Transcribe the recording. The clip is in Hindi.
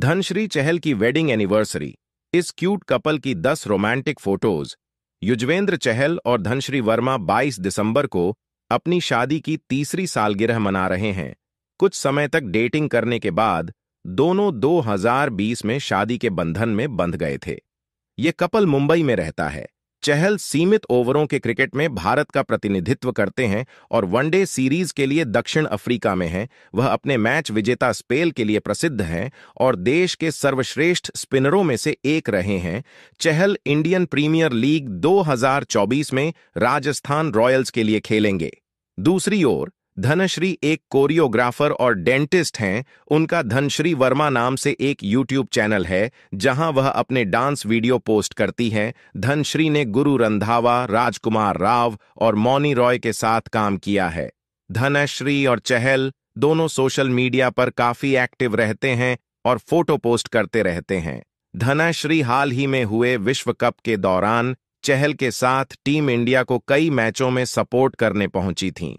धनश्री चहल की वेडिंग एनिवर्सरी इस क्यूट कपल की 10 रोमांटिक फोटोज युजवेंद्र चहल और धनश्री वर्मा 22 दिसंबर को अपनी शादी की तीसरी सालगिरह मना रहे हैं कुछ समय तक डेटिंग करने के बाद दोनों 2020 में शादी के बंधन में बंध गए थे ये कपल मुंबई में रहता है चहल सीमित ओवरों के क्रिकेट में भारत का प्रतिनिधित्व करते हैं और वनडे सीरीज के लिए दक्षिण अफ्रीका में हैं वह अपने मैच विजेता स्पेल के लिए प्रसिद्ध हैं और देश के सर्वश्रेष्ठ स्पिनरों में से एक रहे हैं चहल इंडियन प्रीमियर लीग 2024 में राजस्थान रॉयल्स के लिए खेलेंगे दूसरी ओर धनश्री एक कोरियोग्राफर और डेंटिस्ट हैं उनका धनश्री वर्मा नाम से एक यूट्यूब चैनल है जहां वह अपने डांस वीडियो पोस्ट करती हैं धनश्री ने गुरु रंधावा राजकुमार राव और मौनी रॉय के साथ काम किया है धनश्री और चहल दोनों सोशल मीडिया पर काफी एक्टिव रहते हैं और फोटो पोस्ट करते रहते हैं धनाश्री हाल ही में हुए विश्व कप के दौरान चहल के साथ टीम इंडिया को कई मैचों में सपोर्ट करने पहुंची थीं